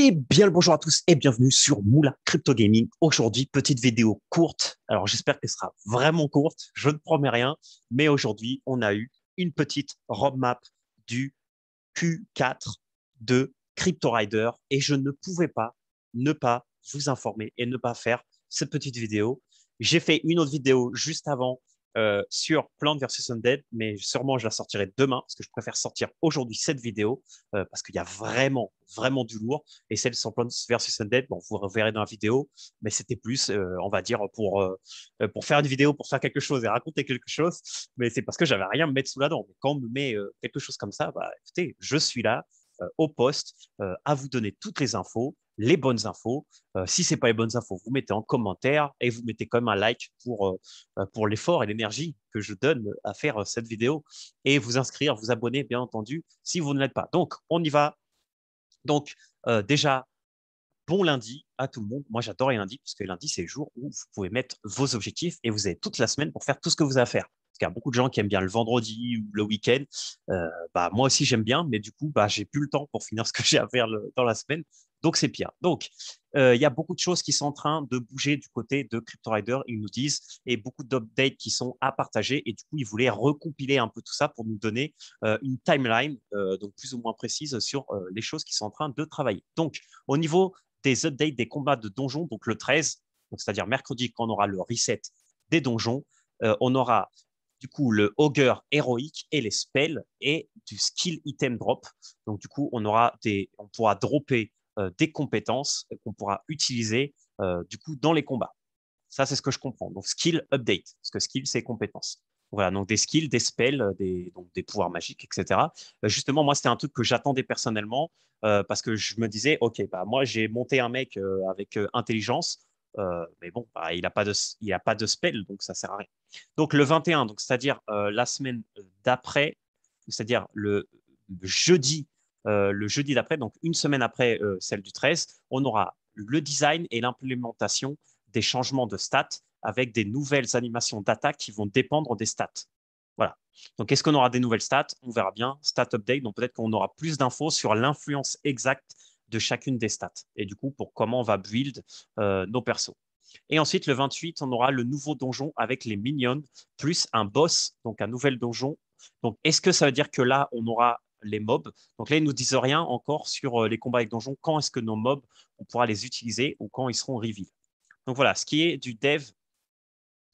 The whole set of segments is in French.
Et eh bien le bonjour à tous et bienvenue sur Moula Crypto Gaming. Aujourd'hui, petite vidéo courte. Alors j'espère qu'elle sera vraiment courte, je ne promets rien, mais aujourd'hui, on a eu une petite roadmap du Q4 de Crypto Rider et je ne pouvais pas ne pas vous informer et ne pas faire cette petite vidéo. J'ai fait une autre vidéo juste avant euh, sur Plant vs Undead, mais sûrement je la sortirai demain parce que je préfère sortir aujourd'hui cette vidéo euh, parce qu'il y a vraiment, vraiment du lourd. Et celle sur Plant vs Undead, bon, vous reverrez dans la vidéo, mais c'était plus, euh, on va dire, pour, pour faire une vidéo, pour faire quelque chose et raconter quelque chose. Mais c'est parce que j'avais rien à me mettre sous la dent. quand on me met quelque chose comme ça, bah, écoutez, je suis là. au poste, à vous donner toutes les infos, les bonnes infos. Euh, si ce n'est pas les bonnes infos, vous mettez en commentaire et vous mettez quand même un like pour, euh, pour l'effort et l'énergie que je donne à faire euh, cette vidéo et vous inscrire, vous abonner, bien entendu, si vous ne l'êtes pas. Donc, on y va. Donc, déjà, bon lundi à tout le monde. Moi, j'adore les lundis parce que lundi, c'est le jour où vous pouvez mettre vos objectifs et vous avez toute la semaine pour faire tout ce que vous avez à faire. Parce qu'il y a beaucoup de gens qui aiment bien le vendredi ou le week-end. Bah, moi aussi, j'aime bien, mais du coup, bah, j'ai plus le temps pour finir ce que j'ai à faire dans la semaine. Donc c'est pire. Donc euh, il y a beaucoup de choses qui sont en train de bouger du côté de CryptoRider, ils nous disent, et beaucoup d'updates qui sont à partager. Et du coup, ils voulaient recompiler un peu tout ça pour nous donner euh, une timeline, euh, donc plus ou moins précise, sur les choses qui sont en train de travailler. Donc au niveau des updates des combats de donjons, donc le 13, c'est-à-dire mercredi, quand on aura le reset des donjons, on aura du coup le auger héroïque et les spells et du skill item drop. Donc du coup, on aura des, on pourra dropper euh, des compétences qu'on pourra utiliser euh, du coup dans les combats. Ça, c'est ce que je comprends. Donc, skill update, parce que skill, c'est compétence. Voilà, donc des skills, des spells, euh, des, donc des pouvoirs magiques, etc. justement, moi, c'était un truc que j'attendais personnellement parce que je me disais, OK, bah, moi, j'ai monté un mec avec intelligence, mais bon, bah, il n'a pas, a pas de spell, donc ça ne sert à rien. Donc, le 21, c'est-à-dire la semaine d'après, c'est-à-dire le jeudi euh, le jeudi d'après, donc une semaine après euh, celle du 13, on aura le design et l'implémentation des changements de stats avec des nouvelles animations d'attaque qui vont dépendre des stats. Voilà. Donc, est-ce qu'on aura des nouvelles stats On verra bien. Stat update. Donc, peut-être qu'on aura plus d'infos sur l'influence exacte de chacune des stats. Et du coup, pour comment on va build euh, nos persos. Et ensuite, le 28, on aura le nouveau donjon avec les minions, plus un boss, donc un nouvel donjon. Donc, est-ce que ça veut dire que là, on aura les mobs. Donc là, ils ne nous disent rien encore sur euh, les combats avec donjons, quand est-ce que nos mobs, on pourra les utiliser ou quand ils seront revealed Donc voilà, ce qui est du dev,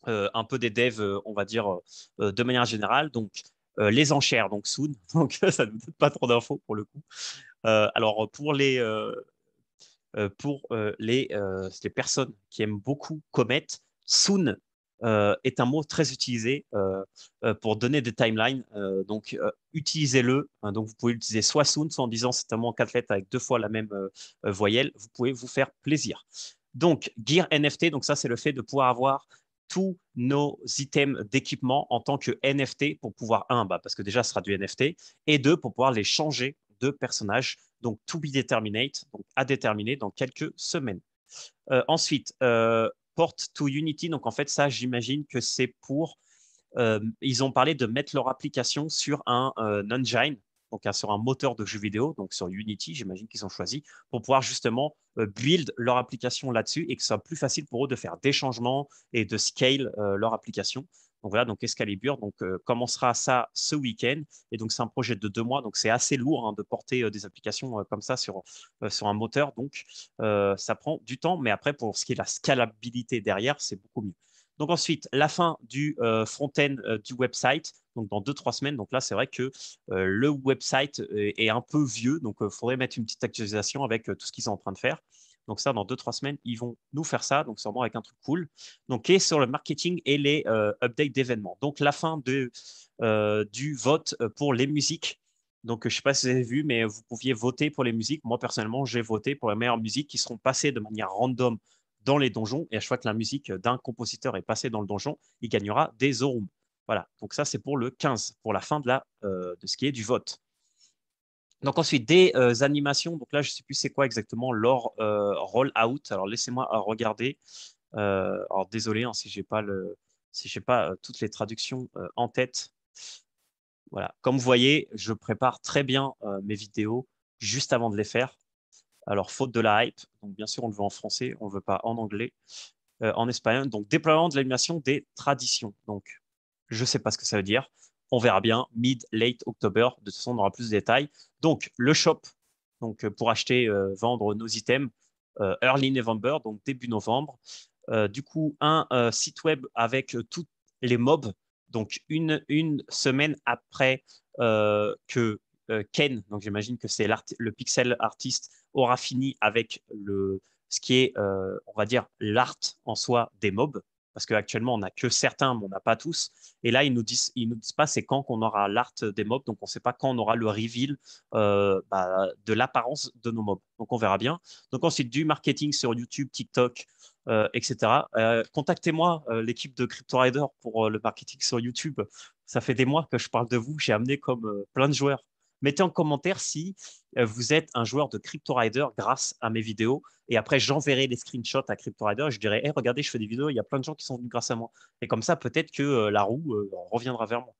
euh, un peu des devs, euh, on va dire, de manière générale. Donc les enchères, donc soon, donc ça ne nous donne pas trop d'infos pour le coup. alors pour les... pour les, les, personnes qui aiment beaucoup Comet, Soon euh, est un mot très utilisé euh, euh, pour donner des timelines. donc, utilisez-le. Hein, donc, vous pouvez l'utiliser soit soon, soit en disant c'est un mot en quatre lettres avec deux fois la même voyelle. Vous pouvez vous faire plaisir. Donc, Gear NFT, donc ça, c'est le fait de pouvoir avoir tous nos items d'équipement en tant que NFT pour pouvoir, un, bah, parce que déjà, ce sera du NFT, et deux, pour pouvoir les changer de personnage, donc to be determinate, donc à déterminer dans quelques semaines. ensuite, euh, Port to Unity. Donc en fait, ça, j'imagine que c'est pour. Euh, ils ont parlé de mettre leur application sur un euh, engine, donc sur un moteur de jeu vidéo, donc sur Unity, j'imagine qu'ils ont choisi, pour pouvoir justement euh, build leur application là-dessus et que ce soit plus facile pour eux de faire des changements et de scale leur application. Donc voilà, donc Escalibur donc, euh, commencera ça ce week-end. Et donc c'est un projet de deux mois, donc c'est assez lourd hein, de porter euh, des applications euh, comme ça sur, un moteur. Donc ça prend du temps, mais après pour ce qui est la scalabilité derrière, c'est beaucoup mieux. Donc ensuite, la fin du front-end du website, donc dans deux-trois semaines. Donc là, c'est vrai que le website est, est, un peu vieux, donc il faudrait mettre une petite actualisation avec tout ce qu'ils sont en train de faire. Donc ça, dans deux-trois semaines, ils vont nous faire ça, donc sûrement avec un truc cool. Donc et sur le marketing et les euh, updates d'événements. Donc la fin de, euh, du vote euh, pour les musiques. Donc je ne sais pas si vous avez vu, mais vous pouviez voter pour les musiques. Moi personnellement, j'ai voté pour les meilleures musiques qui seront passées de manière random dans les donjons. Et à chaque fois que la musique d'un compositeur est passée dans le donjon, il gagnera des orums. Voilà, donc ça c'est pour le 15, pour la fin de, la, de ce qui est du vote. Donc ensuite, des euh, animations. Donc là, je ne sais plus c'est quoi exactement leur rollout euh, roll-out. Alors laissez-moi euh, regarder. alors désolé hein, si je n'ai pas, le, si pas toutes les traductions en tête. Voilà. Comme vous voyez, je prépare très bien mes vidéos juste avant de les faire. Alors, faute de la hype, donc bien sûr, on le veut en français, on ne veut pas en anglais, en espagnol. Donc, déploiement de l'animation des traditions. Donc, je ne sais pas ce que ça veut dire on verra bien, mid, late octobre, De toute façon, on aura plus de détails. Donc, le shop, donc euh, pour acheter, euh, vendre nos items, euh, early November, donc début novembre. du coup, un site web avec tous les mobs, donc une, une semaine après que Ken, donc j'imagine que c'est le pixel artiste, aura fini avec le, ce qui est, on va dire, l'art en soi des mobs parce qu'actuellement, on n'a que certains, mais on n'a pas tous. Et là, ils nous ils nous disent pas c'est quand qu'on aura l'art des mobs, donc on ne sait pas quand on aura le reveal euh, bah, de l'apparence de nos mobs. Donc on verra bien. Donc ensuite, du marketing sur YouTube, TikTok, euh, etc. Euh, contactez-moi, l'équipe de CryptoRider, pour le marketing sur YouTube. Ça fait des mois que je parle de vous. J'ai amené comme plein de joueurs Mettez en commentaire si euh, vous êtes un joueur de CryptoRider grâce à mes vidéos. Et après, j'enverrai les screenshots à CryptoRider rider je dirai regardez, je fais des vidéos, il y a plein de gens qui sont venus grâce à moi. Et comme ça, peut-être que euh, la roue euh, reviendra vers moi.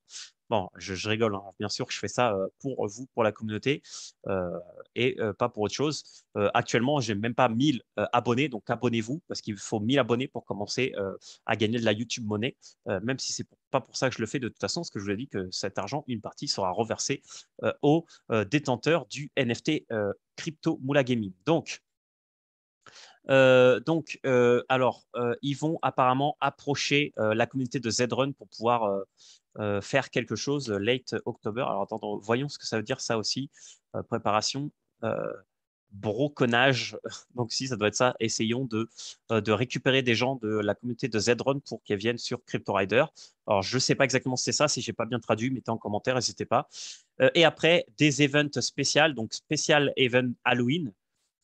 Bon, je, rigole, hein. bien sûr, je fais ça pour vous, pour la communauté et pas pour autre chose. actuellement, n'ai même pas 1000 abonnés, donc abonnez-vous parce qu'il faut 1000 abonnés pour commencer à gagner de la YouTube monnaie, même si ce n'est pas pour ça que je le fais de toute façon, ce que je vous ai dit que cet argent, une partie sera reversée aux détenteurs du NFT Crypto Moula Donc, euh, donc, euh, alors, euh, ils vont apparemment approcher la communauté de Zrun pour pouvoir faire quelque chose late October. Alors, attendons, voyons ce que ça veut dire, ça aussi. préparation, broconnage. Donc, si, ça doit être ça. Essayons de, récupérer des gens de la communauté de Zrun pour qu'ils viennent sur Crypto Rider. Alors, je ne sais pas exactement si c'est ça. Si j'ai pas bien traduit, mettez en commentaire, n'hésitez pas. et après, des events spéciales, donc spécial event Halloween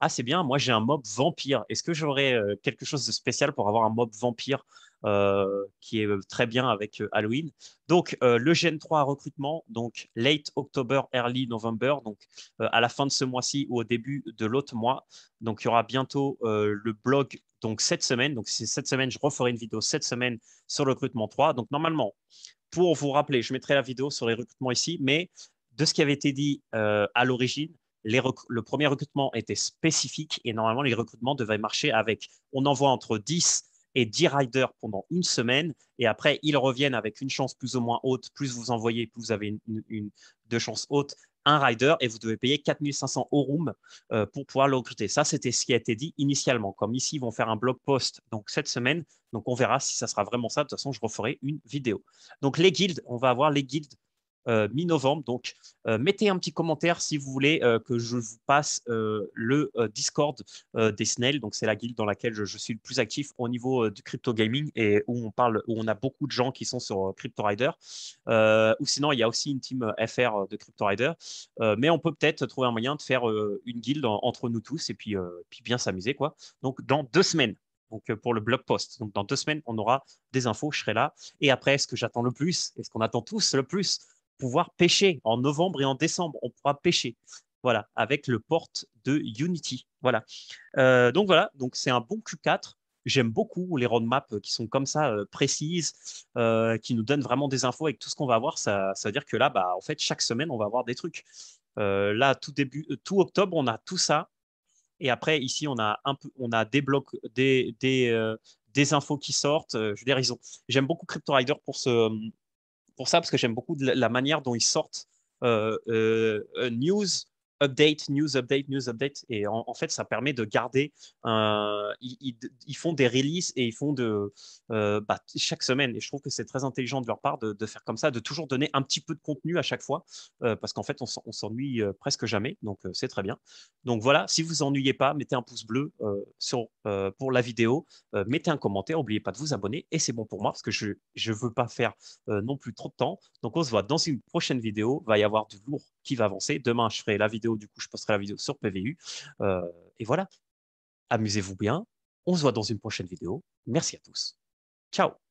ah c'est bien, moi j'ai un mob vampire. Est-ce que j'aurai euh, quelque chose de spécial pour avoir un mob vampire euh, qui est euh, très bien avec Halloween Donc le Gen 3 recrutement, donc late October, early November, donc à la fin de ce mois-ci ou au début de l'autre mois. Donc il y aura bientôt le blog. Donc cette semaine, donc c'est cette semaine, je referai une vidéo cette semaine sur le recrutement 3. Donc normalement, pour vous rappeler, je mettrai la vidéo sur les recrutements ici, mais de ce qui avait été dit à l'origine, le premier recrutement était spécifique et normalement, les recrutements devaient marcher avec on envoie entre 10 et 10 riders pendant une semaine. Et après, ils reviennent avec une chance plus ou moins haute. Plus vous envoyez, plus vous avez une, deux chances hautes, un rider, et vous devez payer 4500 au room euh, pour pouvoir le recruter. Ça, c'était ce qui a été dit initialement. Comme ici, ils vont faire un blog post donc, cette semaine. Donc, on verra si ça sera vraiment ça. De toute façon, je referai une vidéo. Donc, les guilds on va avoir les guilds euh, mi-novembre. Donc, euh, mettez un petit commentaire si vous voulez euh, que je vous passe le Discord des Snell Donc, c'est la guilde dans laquelle je, suis le plus actif au niveau du crypto gaming et où on parle, où on a beaucoup de gens qui sont sur Crypto Rider. ou sinon, il y a aussi une team FR de Crypto Rider. mais on peut peut-être trouver un moyen de faire une guilde entre nous tous et puis, puis bien s'amuser. quoi. Donc, dans deux semaines donc pour le blog post. Donc dans deux semaines, on aura des infos, je serai là. Et après, ce que j'attends le plus, et ce qu'on attend tous le plus, pouvoir pêcher en novembre et en décembre. On pourra pêcher. Voilà, avec le porte de Unity. Voilà. Euh, donc voilà, donc c'est un bon Q4. J'aime beaucoup les roadmaps qui sont comme ça, euh, précises, euh, qui nous donnent vraiment des infos avec tout ce qu'on va voir, Ça, ça, veut dire que là, bah, en fait, chaque semaine, on va avoir des trucs. là, tout début, tout octobre, on a tout ça. Et après, ici, on a, un peu, on a des blocs, des, des, infos qui sortent. je veux dire, J'aime beaucoup Crypto Rider pour ce, pour ça, parce que j'aime beaucoup la manière dont ils sortent euh, euh, euh news update, news update, news update. Et en, fait, ça permet de garder. ils, font des releases et ils font de euh, bah, chaque semaine. Et je trouve que c'est très intelligent de leur part de, faire comme ça, de toujours donner un petit peu de contenu à chaque fois, euh, parce qu'en fait, on s'ennuie euh, presque jamais. Donc, c'est très bien. Donc voilà, si vous ennuyez pas, mettez un pouce bleu sur, pour la vidéo, mettez un commentaire, n'oubliez pas de vous abonner. Et c'est bon pour moi parce que je ne veux pas faire non plus trop de temps. Donc, on se voit dans une prochaine vidéo. Il va y avoir du lourd qui va avancer. Demain, je ferai la vidéo du coup, je posterai la vidéo sur PVU. Euh, et voilà, amusez-vous bien. On se voit dans une prochaine vidéo. Merci à tous. Ciao